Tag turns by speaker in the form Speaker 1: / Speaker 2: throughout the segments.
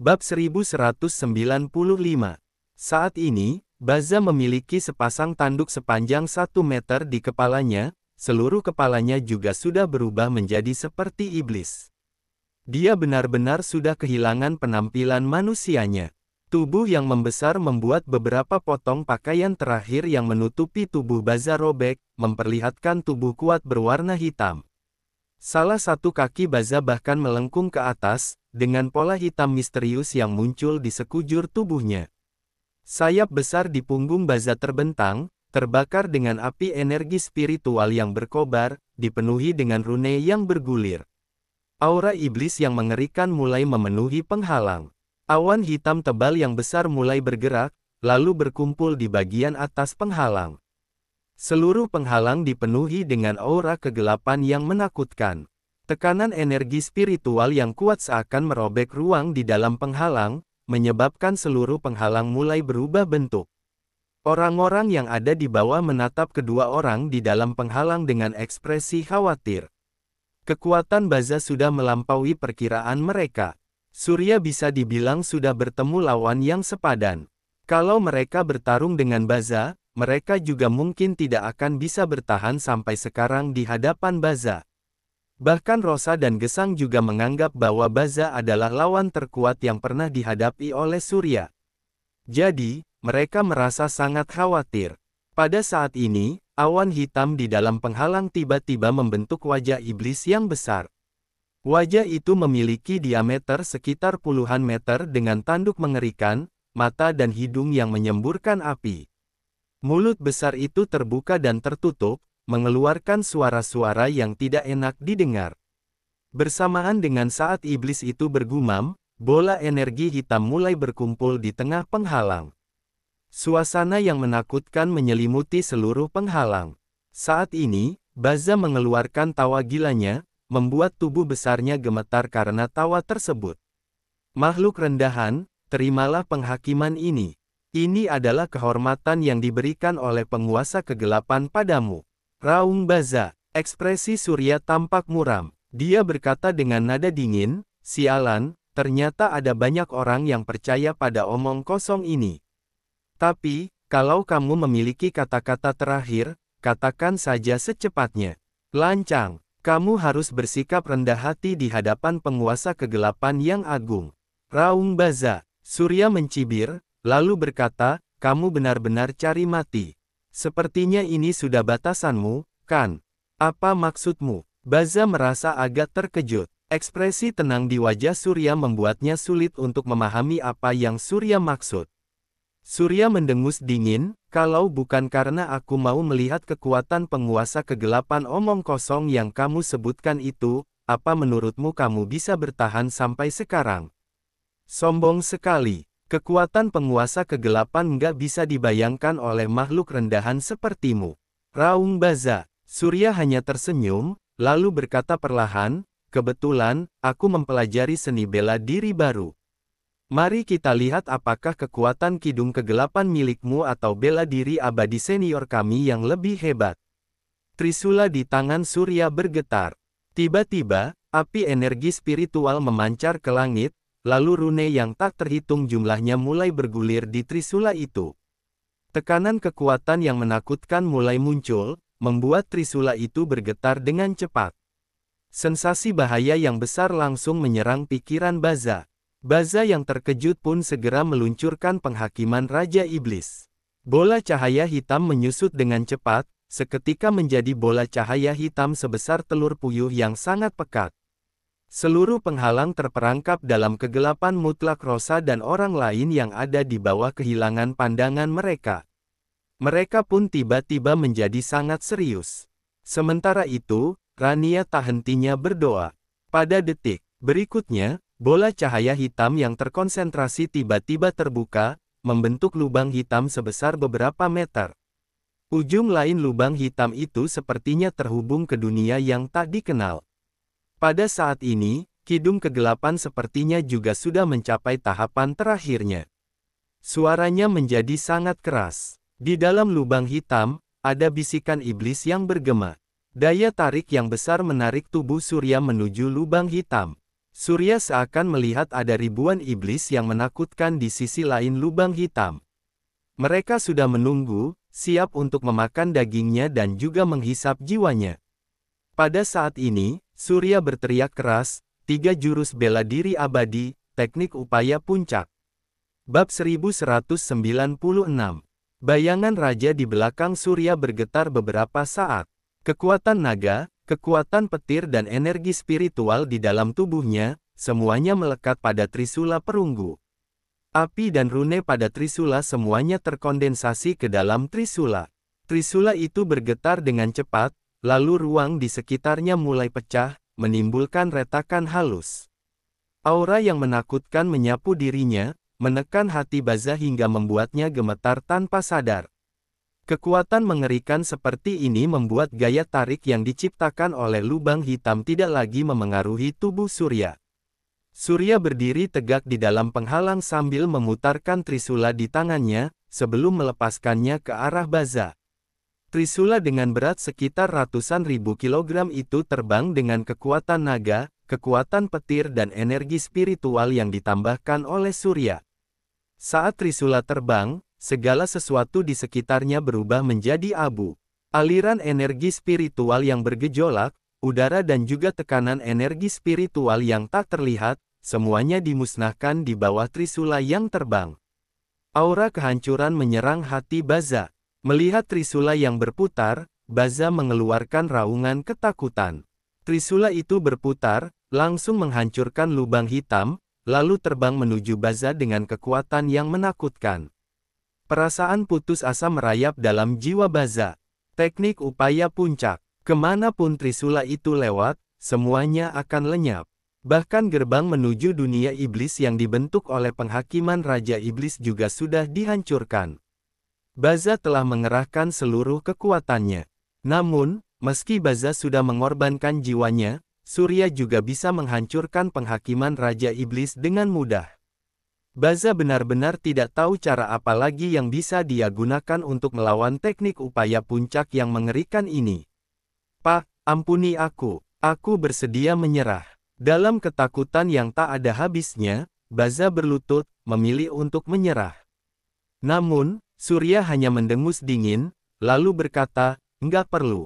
Speaker 1: Bab 1195 Saat ini, Baza memiliki sepasang tanduk sepanjang 1 meter di kepalanya, seluruh kepalanya juga sudah berubah menjadi seperti iblis. Dia benar-benar sudah kehilangan penampilan manusianya. Tubuh yang membesar membuat beberapa potong pakaian terakhir yang menutupi tubuh Baza robek, memperlihatkan tubuh kuat berwarna hitam. Salah satu kaki Baza bahkan melengkung ke atas, dengan pola hitam misterius yang muncul di sekujur tubuhnya. Sayap besar di punggung Baza terbentang, terbakar dengan api energi spiritual yang berkobar, dipenuhi dengan rune yang bergulir. Aura iblis yang mengerikan mulai memenuhi penghalang. Awan hitam tebal yang besar mulai bergerak, lalu berkumpul di bagian atas penghalang. Seluruh penghalang dipenuhi dengan aura kegelapan yang menakutkan. Tekanan energi spiritual yang kuat seakan merobek ruang di dalam penghalang, menyebabkan seluruh penghalang mulai berubah bentuk. Orang-orang yang ada di bawah menatap kedua orang di dalam penghalang dengan ekspresi khawatir. Kekuatan Baza sudah melampaui perkiraan mereka. Surya bisa dibilang sudah bertemu lawan yang sepadan. Kalau mereka bertarung dengan Baza, mereka juga mungkin tidak akan bisa bertahan sampai sekarang di hadapan Baza. Bahkan Rosa dan Gesang juga menganggap bahwa Baza adalah lawan terkuat yang pernah dihadapi oleh Surya. Jadi, mereka merasa sangat khawatir. Pada saat ini, awan hitam di dalam penghalang tiba-tiba membentuk wajah iblis yang besar. Wajah itu memiliki diameter sekitar puluhan meter dengan tanduk mengerikan, mata dan hidung yang menyemburkan api. Mulut besar itu terbuka dan tertutup, mengeluarkan suara-suara yang tidak enak didengar. Bersamaan dengan saat iblis itu bergumam, bola energi hitam mulai berkumpul di tengah penghalang. Suasana yang menakutkan menyelimuti seluruh penghalang. Saat ini, Baza mengeluarkan tawa gilanya, membuat tubuh besarnya gemetar karena tawa tersebut. Makhluk rendahan, terimalah penghakiman ini. Ini adalah kehormatan yang diberikan oleh penguasa kegelapan padamu. Raung Baza, ekspresi Surya tampak muram. Dia berkata dengan nada dingin, sialan, ternyata ada banyak orang yang percaya pada omong kosong ini. Tapi, kalau kamu memiliki kata-kata terakhir, katakan saja secepatnya. Lancang, kamu harus bersikap rendah hati di hadapan penguasa kegelapan yang agung. Raung Baza, Surya mencibir, lalu berkata, kamu benar-benar cari mati. Sepertinya ini sudah batasanmu, kan? Apa maksudmu? Baza merasa agak terkejut. Ekspresi tenang di wajah Surya membuatnya sulit untuk memahami apa yang Surya maksud. Surya mendengus dingin, kalau bukan karena aku mau melihat kekuatan penguasa kegelapan omong kosong yang kamu sebutkan itu, apa menurutmu kamu bisa bertahan sampai sekarang? Sombong sekali. Kekuatan penguasa kegelapan nggak bisa dibayangkan oleh makhluk rendahan sepertimu. Raung Baza, Surya hanya tersenyum, lalu berkata perlahan, kebetulan, aku mempelajari seni bela diri baru. Mari kita lihat apakah kekuatan kidung kegelapan milikmu atau bela diri abadi senior kami yang lebih hebat. Trisula di tangan Surya bergetar. Tiba-tiba, api energi spiritual memancar ke langit, Lalu rune yang tak terhitung jumlahnya mulai bergulir di Trisula itu. Tekanan kekuatan yang menakutkan mulai muncul, membuat Trisula itu bergetar dengan cepat. Sensasi bahaya yang besar langsung menyerang pikiran Baza. Baza yang terkejut pun segera meluncurkan penghakiman Raja Iblis. Bola cahaya hitam menyusut dengan cepat, seketika menjadi bola cahaya hitam sebesar telur puyuh yang sangat pekat. Seluruh penghalang terperangkap dalam kegelapan mutlak rosa dan orang lain yang ada di bawah kehilangan pandangan mereka. Mereka pun tiba-tiba menjadi sangat serius. Sementara itu, Rania tak hentinya berdoa. Pada detik berikutnya, bola cahaya hitam yang terkonsentrasi tiba-tiba terbuka, membentuk lubang hitam sebesar beberapa meter. Ujung lain lubang hitam itu sepertinya terhubung ke dunia yang tak dikenal. Pada saat ini, Kidung Kegelapan sepertinya juga sudah mencapai tahapan terakhirnya. Suaranya menjadi sangat keras. Di dalam lubang hitam, ada bisikan iblis yang bergema. Daya tarik yang besar menarik tubuh Surya menuju lubang hitam. Surya seakan melihat ada ribuan iblis yang menakutkan di sisi lain lubang hitam. Mereka sudah menunggu, siap untuk memakan dagingnya dan juga menghisap jiwanya. Pada saat ini, Surya berteriak keras, tiga jurus bela diri abadi, teknik upaya puncak. Bab 1196 Bayangan raja di belakang Surya bergetar beberapa saat. Kekuatan naga, kekuatan petir dan energi spiritual di dalam tubuhnya, semuanya melekat pada Trisula perunggu. Api dan rune pada Trisula semuanya terkondensasi ke dalam Trisula. Trisula itu bergetar dengan cepat, Lalu ruang di sekitarnya mulai pecah, menimbulkan retakan halus. Aura yang menakutkan menyapu dirinya, menekan hati Baza hingga membuatnya gemetar tanpa sadar. Kekuatan mengerikan seperti ini membuat gaya tarik yang diciptakan oleh lubang hitam tidak lagi memengaruhi tubuh Surya. Surya berdiri tegak di dalam penghalang sambil memutarkan trisula di tangannya, sebelum melepaskannya ke arah Baza. Trisula dengan berat sekitar ratusan ribu kilogram itu terbang dengan kekuatan naga, kekuatan petir dan energi spiritual yang ditambahkan oleh Surya. Saat Trisula terbang, segala sesuatu di sekitarnya berubah menjadi abu. Aliran energi spiritual yang bergejolak, udara dan juga tekanan energi spiritual yang tak terlihat, semuanya dimusnahkan di bawah Trisula yang terbang. Aura kehancuran menyerang hati Baza. Melihat Trisula yang berputar, Baza mengeluarkan raungan ketakutan. Trisula itu berputar, langsung menghancurkan lubang hitam, lalu terbang menuju Baza dengan kekuatan yang menakutkan. Perasaan putus asa merayap dalam jiwa Baza. Teknik upaya puncak. Kemanapun Trisula itu lewat, semuanya akan lenyap. Bahkan gerbang menuju dunia iblis yang dibentuk oleh penghakiman Raja Iblis juga sudah dihancurkan. Baza telah mengerahkan seluruh kekuatannya. Namun, meski Baza sudah mengorbankan jiwanya, Surya juga bisa menghancurkan penghakiman Raja Iblis dengan mudah. Baza benar-benar tidak tahu cara apa lagi yang bisa dia gunakan untuk melawan teknik upaya puncak yang mengerikan ini. Pak, ampuni aku. Aku bersedia menyerah. Dalam ketakutan yang tak ada habisnya, Baza berlutut, memilih untuk menyerah. Namun, Surya hanya mendengus dingin, lalu berkata, nggak perlu.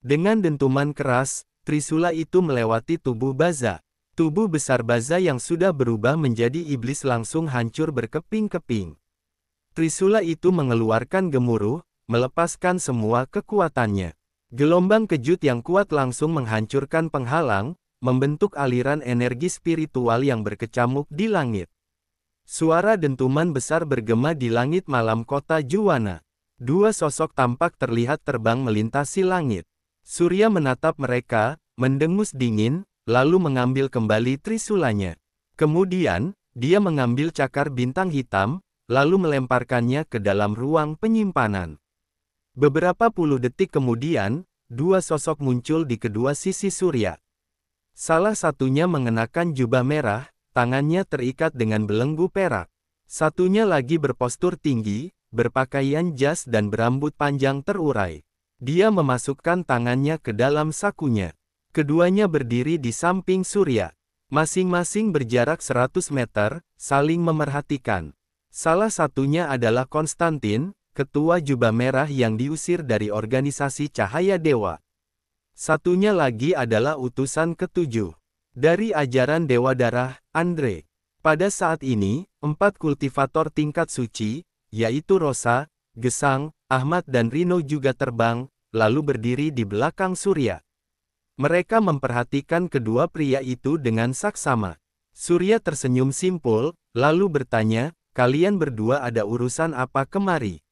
Speaker 1: Dengan dentuman keras, Trisula itu melewati tubuh Baza. Tubuh besar Baza yang sudah berubah menjadi iblis langsung hancur berkeping-keping. Trisula itu mengeluarkan gemuruh, melepaskan semua kekuatannya. Gelombang kejut yang kuat langsung menghancurkan penghalang, membentuk aliran energi spiritual yang berkecamuk di langit. Suara dentuman besar bergema di langit malam kota Juwana. Dua sosok tampak terlihat terbang melintasi langit. Surya menatap mereka, mendengus dingin, lalu mengambil kembali trisulanya. Kemudian, dia mengambil cakar bintang hitam, lalu melemparkannya ke dalam ruang penyimpanan. Beberapa puluh detik kemudian, dua sosok muncul di kedua sisi surya. Salah satunya mengenakan jubah merah, tangannya terikat dengan belenggu perak. Satunya lagi berpostur tinggi, berpakaian jas dan berambut panjang terurai. Dia memasukkan tangannya ke dalam sakunya. Keduanya berdiri di samping Surya. Masing-masing berjarak 100 meter, saling memerhatikan. Salah satunya adalah Konstantin, ketua jubah merah yang diusir dari organisasi Cahaya Dewa. Satunya lagi adalah utusan ketujuh. Dari ajaran Dewa Darah, Andre. Pada saat ini, empat kultivator tingkat suci, yaitu Rosa, Gesang, Ahmad dan Rino juga terbang, lalu berdiri di belakang Surya. Mereka memperhatikan kedua pria itu dengan saksama. Surya tersenyum simpul, lalu bertanya, kalian berdua ada urusan apa kemari?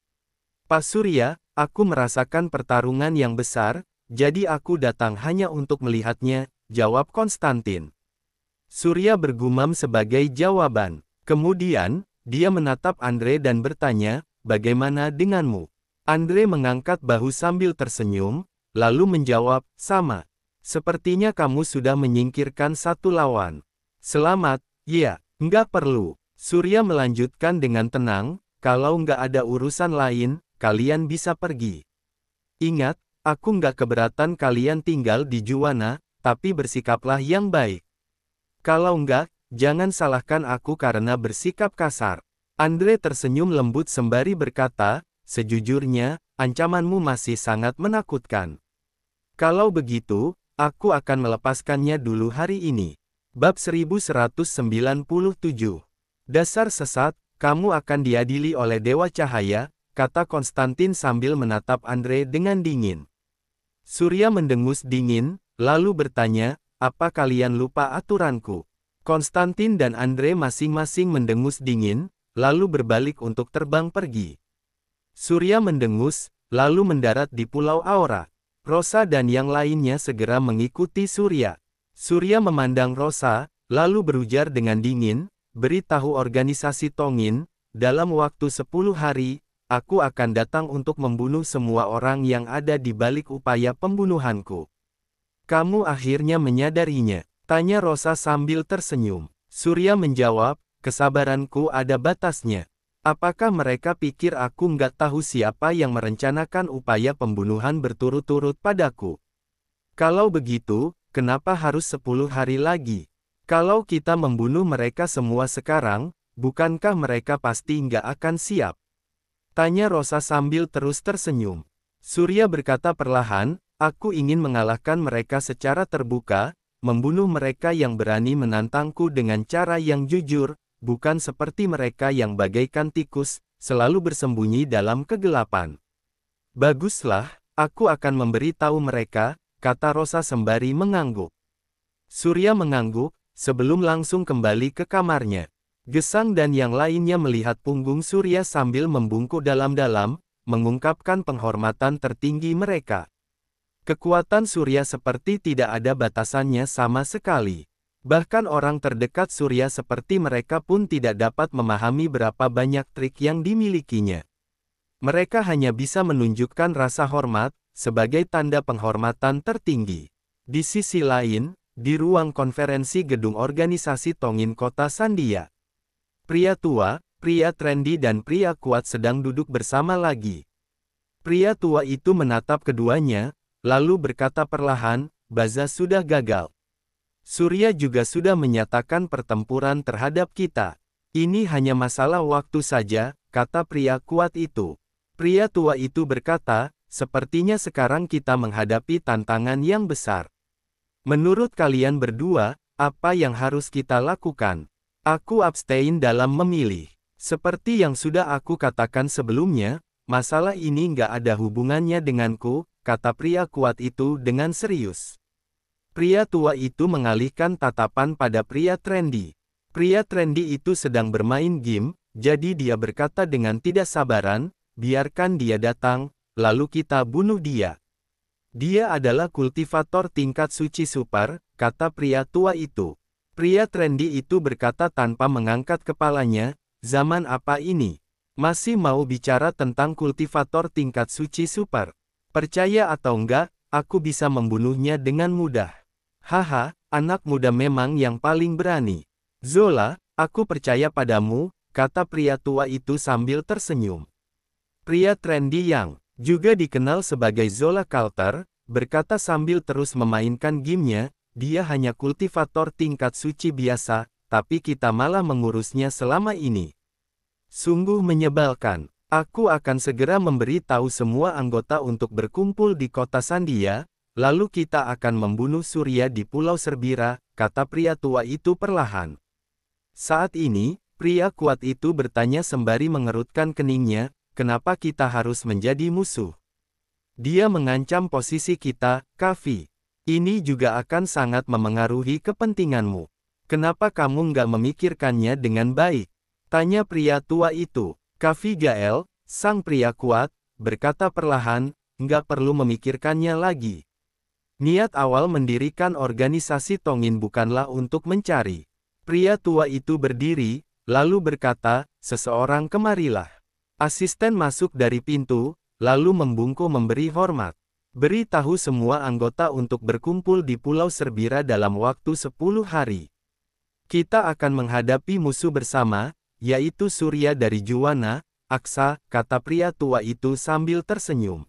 Speaker 1: Pak Surya, aku merasakan pertarungan yang besar, jadi aku datang hanya untuk melihatnya, jawab Konstantin. Surya bergumam sebagai jawaban. Kemudian, dia menatap Andre dan bertanya, bagaimana denganmu? Andre mengangkat bahu sambil tersenyum, lalu menjawab, sama. Sepertinya kamu sudah menyingkirkan satu lawan. Selamat, ya, nggak perlu. Surya melanjutkan dengan tenang, kalau nggak ada urusan lain, kalian bisa pergi. Ingat, aku nggak keberatan kalian tinggal di Juwana, tapi bersikaplah yang baik. Kalau enggak, jangan salahkan aku karena bersikap kasar. Andre tersenyum lembut sembari berkata, sejujurnya, ancamanmu masih sangat menakutkan. Kalau begitu, aku akan melepaskannya dulu hari ini. Bab 1197 Dasar sesat, kamu akan diadili oleh Dewa Cahaya, kata Konstantin sambil menatap Andre dengan dingin. Surya mendengus dingin, Lalu bertanya, apa kalian lupa aturanku? Konstantin dan Andre masing-masing mendengus dingin, lalu berbalik untuk terbang pergi. Surya mendengus, lalu mendarat di Pulau Aora. Rosa dan yang lainnya segera mengikuti Surya. Surya memandang Rosa, lalu berujar dengan dingin, beritahu organisasi Tongin, dalam waktu 10 hari, aku akan datang untuk membunuh semua orang yang ada di balik upaya pembunuhanku. Kamu akhirnya menyadarinya, tanya Rosa sambil tersenyum. Surya menjawab, kesabaranku ada batasnya. Apakah mereka pikir aku nggak tahu siapa yang merencanakan upaya pembunuhan berturut-turut padaku? Kalau begitu, kenapa harus 10 hari lagi? Kalau kita membunuh mereka semua sekarang, bukankah mereka pasti nggak akan siap? Tanya Rosa sambil terus tersenyum. Surya berkata perlahan, Aku ingin mengalahkan mereka secara terbuka, membunuh mereka yang berani menantangku dengan cara yang jujur, bukan seperti mereka yang bagaikan tikus, selalu bersembunyi dalam kegelapan. Baguslah, aku akan memberitahu mereka, kata Rosa sembari mengangguk. Surya mengangguk, sebelum langsung kembali ke kamarnya. Gesang dan yang lainnya melihat punggung Surya sambil membungkuk dalam-dalam, mengungkapkan penghormatan tertinggi mereka. Kekuatan surya seperti tidak ada batasannya sama sekali. Bahkan orang terdekat surya seperti mereka pun tidak dapat memahami berapa banyak trik yang dimilikinya. Mereka hanya bisa menunjukkan rasa hormat, sebagai tanda penghormatan tertinggi. Di sisi lain, di ruang konferensi gedung organisasi Tongin Kota Sandia, pria tua, pria trendy dan pria kuat sedang duduk bersama lagi. Pria tua itu menatap keduanya, Lalu berkata perlahan, Baza sudah gagal. Surya juga sudah menyatakan pertempuran terhadap kita. Ini hanya masalah waktu saja, kata pria kuat itu. Pria tua itu berkata, sepertinya sekarang kita menghadapi tantangan yang besar. Menurut kalian berdua, apa yang harus kita lakukan? Aku abstain dalam memilih. Seperti yang sudah aku katakan sebelumnya, masalah ini nggak ada hubungannya denganku, kata pria kuat itu dengan serius. Pria tua itu mengalihkan tatapan pada pria trendy. Pria trendy itu sedang bermain game, jadi dia berkata dengan tidak sabaran, biarkan dia datang, lalu kita bunuh dia. Dia adalah kultivator tingkat suci super, kata pria tua itu. Pria trendy itu berkata tanpa mengangkat kepalanya, zaman apa ini? Masih mau bicara tentang kultivator tingkat suci super. Percaya atau enggak, aku bisa membunuhnya dengan mudah. Haha, anak muda memang yang paling berani. Zola, aku percaya padamu, kata pria tua itu sambil tersenyum. Pria trendy yang juga dikenal sebagai Zola Calter berkata sambil terus memainkan gamenya, dia hanya kultivator tingkat suci biasa, tapi kita malah mengurusnya selama ini. Sungguh menyebalkan. Aku akan segera memberi tahu semua anggota untuk berkumpul di kota Sandia, lalu kita akan membunuh Surya di Pulau Serbira, kata pria tua itu perlahan. Saat ini, pria kuat itu bertanya sembari mengerutkan keningnya, kenapa kita harus menjadi musuh? Dia mengancam posisi kita, Kavi. Ini juga akan sangat memengaruhi kepentinganmu. Kenapa kamu nggak memikirkannya dengan baik? Tanya pria tua itu. Kavi Gael, sang pria kuat, berkata perlahan, nggak perlu memikirkannya lagi. Niat awal mendirikan organisasi Tongin bukanlah untuk mencari. Pria tua itu berdiri, lalu berkata, seseorang kemarilah. Asisten masuk dari pintu, lalu membungkuk memberi hormat. Beri tahu semua anggota untuk berkumpul di Pulau Serbira dalam waktu 10 hari. Kita akan menghadapi musuh bersama, yaitu surya dari Juwana, Aksa, kata pria tua itu sambil tersenyum.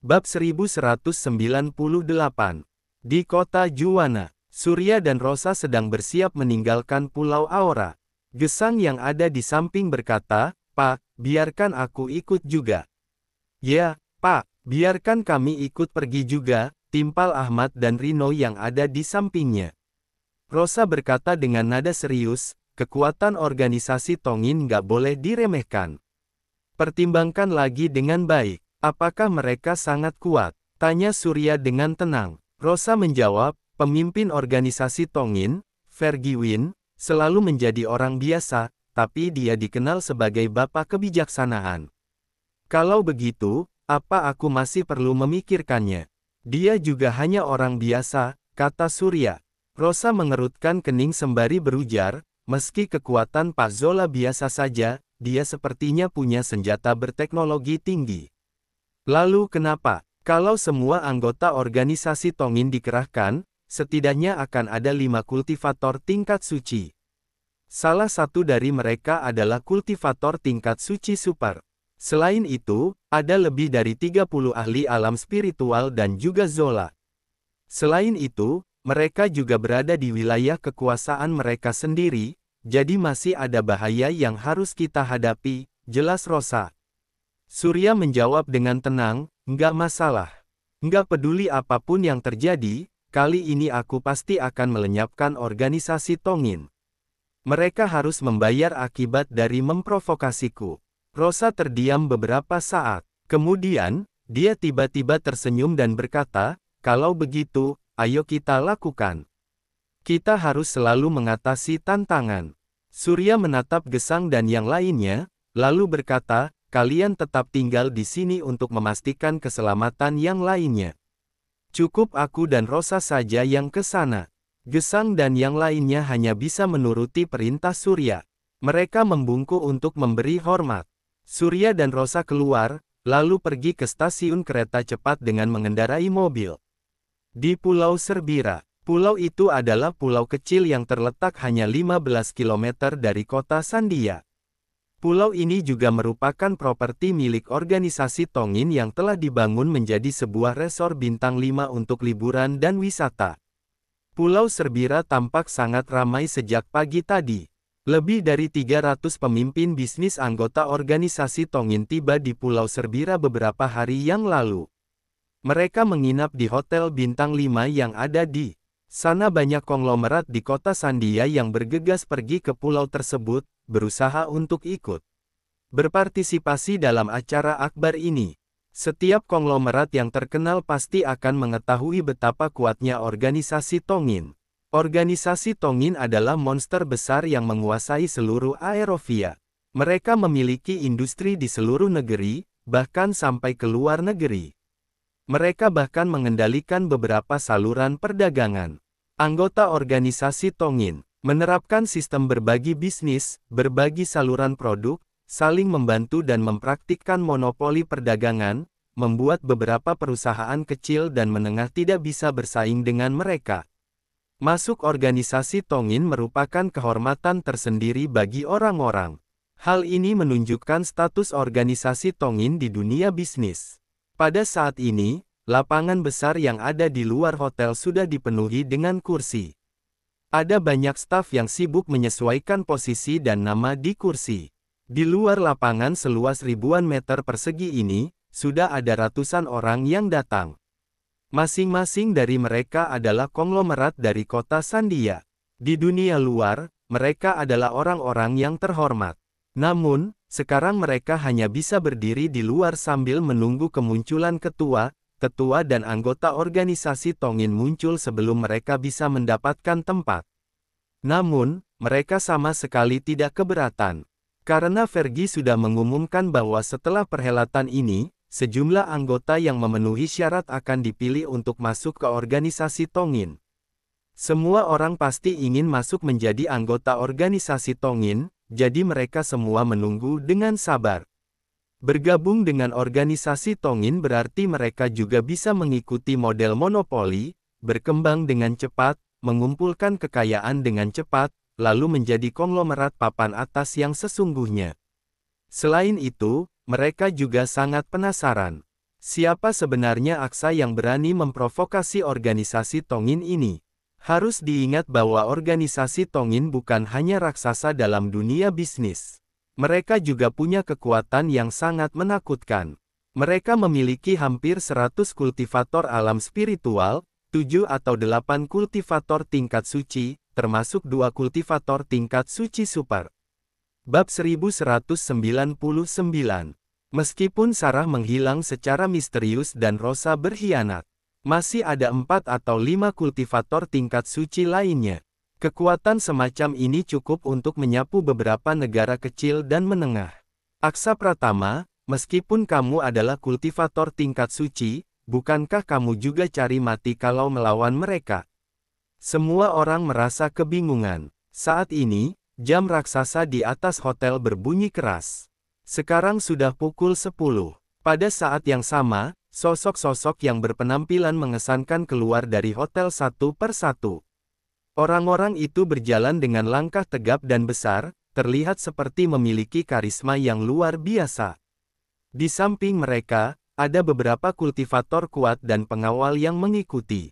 Speaker 1: Bab 1198 Di kota Juwana, Surya dan Rosa sedang bersiap meninggalkan Pulau Aora. Gesang yang ada di samping berkata, Pak, biarkan aku ikut juga. Ya, Pak, biarkan kami ikut pergi juga, timpal Ahmad dan Rino yang ada di sampingnya. Rosa berkata dengan nada serius, kekuatan organisasi Tongin nggak boleh diremehkan. Pertimbangkan lagi dengan baik, apakah mereka sangat kuat? Tanya Surya dengan tenang. Rosa menjawab, pemimpin organisasi Tongin, Fergie Win, selalu menjadi orang biasa, tapi dia dikenal sebagai bapak kebijaksanaan. Kalau begitu, apa aku masih perlu memikirkannya? Dia juga hanya orang biasa, kata Surya. Rosa mengerutkan kening sembari berujar, Meski kekuatan Zola biasa saja, dia sepertinya punya senjata berteknologi tinggi. Lalu kenapa? Kalau semua anggota organisasi Tongin dikerahkan, setidaknya akan ada lima kultivator tingkat suci. Salah satu dari mereka adalah kultivator tingkat suci super. Selain itu, ada lebih dari 30 ahli alam spiritual dan juga Zola. Selain itu, mereka juga berada di wilayah kekuasaan mereka sendiri, jadi masih ada bahaya yang harus kita hadapi, jelas Rosa. Surya menjawab dengan tenang, nggak masalah. Nggak peduli apapun yang terjadi, kali ini aku pasti akan melenyapkan organisasi Tongin. Mereka harus membayar akibat dari memprovokasiku. Rosa terdiam beberapa saat. Kemudian, dia tiba-tiba tersenyum dan berkata, kalau begitu, ayo kita lakukan. Kita harus selalu mengatasi tantangan. Surya menatap Gesang dan yang lainnya, lalu berkata, kalian tetap tinggal di sini untuk memastikan keselamatan yang lainnya. Cukup aku dan Rosa saja yang ke sana. Gesang dan yang lainnya hanya bisa menuruti perintah Surya. Mereka membungkuk untuk memberi hormat. Surya dan Rosa keluar, lalu pergi ke stasiun kereta cepat dengan mengendarai mobil. Di Pulau Serbira, pulau itu adalah pulau kecil yang terletak hanya 15 km dari kota Sandia. Pulau ini juga merupakan properti milik organisasi Tongin yang telah dibangun menjadi sebuah resor bintang 5 untuk liburan dan wisata. Pulau Serbira tampak sangat ramai sejak pagi tadi. Lebih dari 300 pemimpin bisnis anggota organisasi Tongin tiba di Pulau Serbira beberapa hari yang lalu. Mereka menginap di Hotel Bintang 5 yang ada di sana banyak konglomerat di kota Sandia yang bergegas pergi ke pulau tersebut, berusaha untuk ikut berpartisipasi dalam acara akbar ini. Setiap konglomerat yang terkenal pasti akan mengetahui betapa kuatnya organisasi Tongin. Organisasi Tongin adalah monster besar yang menguasai seluruh Aerovia. Mereka memiliki industri di seluruh negeri, bahkan sampai ke luar negeri. Mereka bahkan mengendalikan beberapa saluran perdagangan. Anggota organisasi Tongin menerapkan sistem berbagi bisnis, berbagi saluran produk, saling membantu dan mempraktikkan monopoli perdagangan, membuat beberapa perusahaan kecil dan menengah tidak bisa bersaing dengan mereka. Masuk organisasi Tongin merupakan kehormatan tersendiri bagi orang-orang. Hal ini menunjukkan status organisasi Tongin di dunia bisnis. Pada saat ini, lapangan besar yang ada di luar hotel sudah dipenuhi dengan kursi. Ada banyak staf yang sibuk menyesuaikan posisi dan nama di kursi. Di luar lapangan seluas ribuan meter persegi ini, sudah ada ratusan orang yang datang. Masing-masing dari mereka adalah konglomerat dari kota Sandia. Di dunia luar, mereka adalah orang-orang yang terhormat. Namun, sekarang mereka hanya bisa berdiri di luar sambil menunggu kemunculan ketua, ketua dan anggota organisasi Tongin muncul sebelum mereka bisa mendapatkan tempat. Namun, mereka sama sekali tidak keberatan. Karena Vergi sudah mengumumkan bahwa setelah perhelatan ini, sejumlah anggota yang memenuhi syarat akan dipilih untuk masuk ke organisasi Tongin. Semua orang pasti ingin masuk menjadi anggota organisasi Tongin, jadi mereka semua menunggu dengan sabar. Bergabung dengan organisasi Tongin berarti mereka juga bisa mengikuti model monopoli, berkembang dengan cepat, mengumpulkan kekayaan dengan cepat, lalu menjadi konglomerat papan atas yang sesungguhnya. Selain itu, mereka juga sangat penasaran. Siapa sebenarnya Aksa yang berani memprovokasi organisasi Tongin ini? Harus diingat bahwa organisasi Tongin bukan hanya raksasa dalam dunia bisnis. Mereka juga punya kekuatan yang sangat menakutkan. Mereka memiliki hampir 100 kultivator alam spiritual, 7 atau 8 kultivator tingkat suci, termasuk dua kultivator tingkat suci super. Bab 1199 Meskipun Sarah menghilang secara misterius dan Rosa berkhianat, masih ada empat atau lima kultivator tingkat suci lainnya. Kekuatan semacam ini cukup untuk menyapu beberapa negara kecil dan menengah. Aksa Pratama, meskipun kamu adalah kultivator tingkat suci, bukankah kamu juga cari mati kalau melawan mereka? Semua orang merasa kebingungan. Saat ini, jam raksasa di atas hotel berbunyi keras. Sekarang sudah pukul 10. Pada saat yang sama, sosok-sosok yang berpenampilan mengesankan keluar dari hotel satu per satu. Orang-orang itu berjalan dengan langkah tegap dan besar, terlihat seperti memiliki karisma yang luar biasa. Di samping mereka, ada beberapa kultivator kuat dan pengawal yang mengikuti.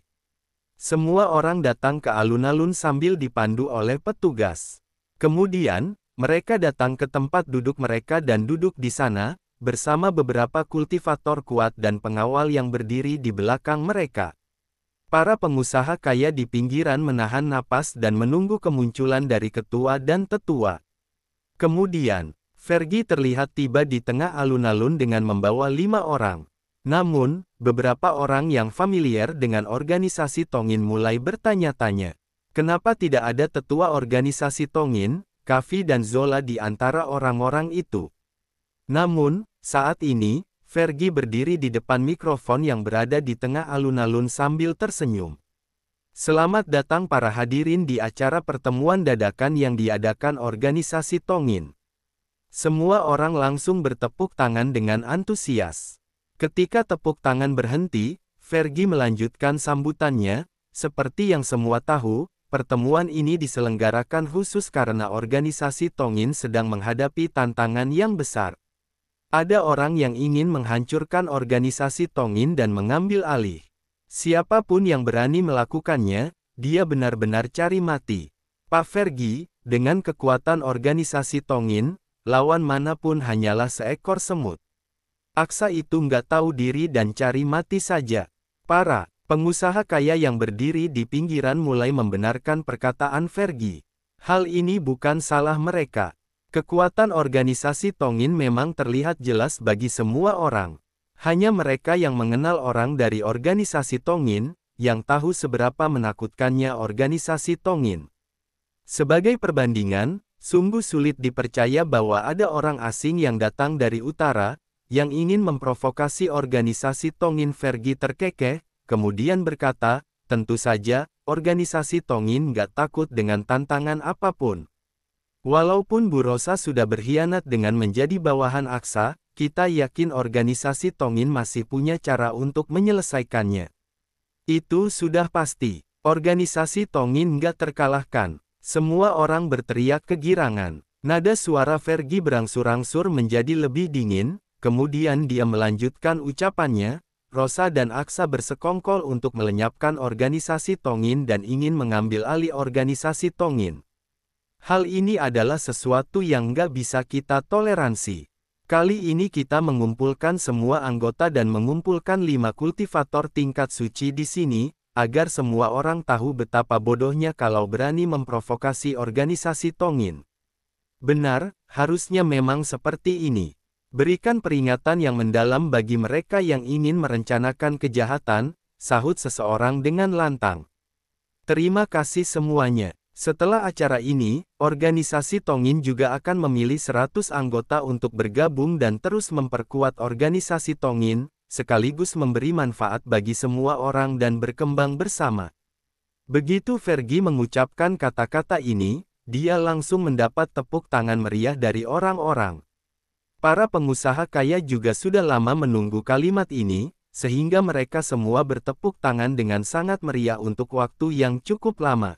Speaker 1: Semua orang datang ke alun-alun sambil dipandu oleh petugas. Kemudian, mereka datang ke tempat duduk mereka dan duduk di sana, bersama beberapa kultivator kuat dan pengawal yang berdiri di belakang mereka. Para pengusaha kaya di pinggiran menahan napas dan menunggu kemunculan dari ketua dan tetua. Kemudian, Fergie terlihat tiba di tengah alun-alun dengan membawa lima orang. Namun, beberapa orang yang familiar dengan organisasi Tongin mulai bertanya-tanya. Kenapa tidak ada tetua organisasi Tongin, Kavi dan Zola di antara orang-orang itu? Namun, saat ini, Fergie berdiri di depan mikrofon yang berada di tengah alun-alun sambil tersenyum. Selamat datang para hadirin di acara pertemuan dadakan yang diadakan organisasi Tongin. Semua orang langsung bertepuk tangan dengan antusias. Ketika tepuk tangan berhenti, Fergie melanjutkan sambutannya, seperti yang semua tahu, pertemuan ini diselenggarakan khusus karena organisasi Tongin sedang menghadapi tantangan yang besar. Ada orang yang ingin menghancurkan organisasi Tongin dan mengambil alih. Siapapun yang berani melakukannya, dia benar-benar cari mati. Pak Vergi, dengan kekuatan organisasi Tongin, lawan manapun hanyalah seekor semut. Aksa itu nggak tahu diri dan cari mati saja. Para pengusaha kaya yang berdiri di pinggiran mulai membenarkan perkataan Vergi. Hal ini bukan salah mereka. Kekuatan organisasi Tongin memang terlihat jelas bagi semua orang. Hanya mereka yang mengenal orang dari organisasi Tongin, yang tahu seberapa menakutkannya organisasi Tongin. Sebagai perbandingan, sungguh sulit dipercaya bahwa ada orang asing yang datang dari utara, yang ingin memprovokasi organisasi Tongin Vergi terkekeh, kemudian berkata, tentu saja, organisasi Tongin gak takut dengan tantangan apapun. Walaupun Bu Rosa sudah berkhianat dengan menjadi bawahan Aksa, kita yakin organisasi Tongin masih punya cara untuk menyelesaikannya. Itu sudah pasti. Organisasi Tongin nggak terkalahkan. Semua orang berteriak kegirangan. Nada suara Vergi berangsur-angsur menjadi lebih dingin, kemudian dia melanjutkan ucapannya, Rosa dan Aksa bersekongkol untuk melenyapkan organisasi Tongin dan ingin mengambil alih organisasi Tongin. Hal ini adalah sesuatu yang nggak bisa kita toleransi. Kali ini kita mengumpulkan semua anggota dan mengumpulkan lima kultivator tingkat suci di sini, agar semua orang tahu betapa bodohnya kalau berani memprovokasi organisasi Tongin. Benar, harusnya memang seperti ini. Berikan peringatan yang mendalam bagi mereka yang ingin merencanakan kejahatan, sahut seseorang dengan lantang. Terima kasih semuanya. Setelah acara ini, organisasi Tongin juga akan memilih 100 anggota untuk bergabung dan terus memperkuat organisasi Tongin, sekaligus memberi manfaat bagi semua orang dan berkembang bersama. Begitu Fergie mengucapkan kata-kata ini, dia langsung mendapat tepuk tangan meriah dari orang-orang. Para pengusaha kaya juga sudah lama menunggu kalimat ini, sehingga mereka semua bertepuk tangan dengan sangat meriah untuk waktu yang cukup lama.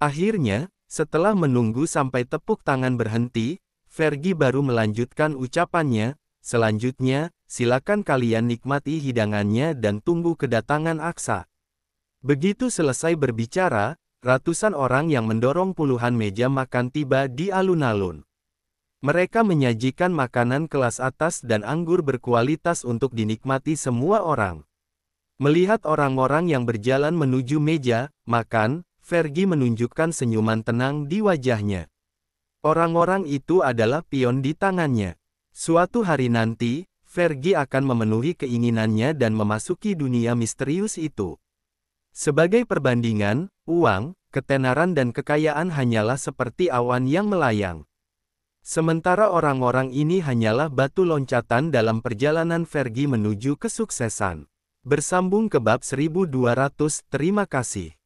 Speaker 1: Akhirnya, setelah menunggu sampai tepuk tangan berhenti, Fergie baru melanjutkan ucapannya, selanjutnya, silakan kalian nikmati hidangannya dan tunggu kedatangan Aksa. Begitu selesai berbicara, ratusan orang yang mendorong puluhan meja makan tiba di alun-alun. Mereka menyajikan makanan kelas atas dan anggur berkualitas untuk dinikmati semua orang. Melihat orang-orang yang berjalan menuju meja, makan, Fergie menunjukkan senyuman tenang di wajahnya. Orang-orang itu adalah pion di tangannya. Suatu hari nanti, Fergie akan memenuhi keinginannya dan memasuki dunia misterius itu. Sebagai perbandingan, uang, ketenaran dan kekayaan hanyalah seperti awan yang melayang. Sementara orang-orang ini hanyalah batu loncatan dalam perjalanan Fergie menuju kesuksesan. Bersambung ke bab 1200, terima kasih.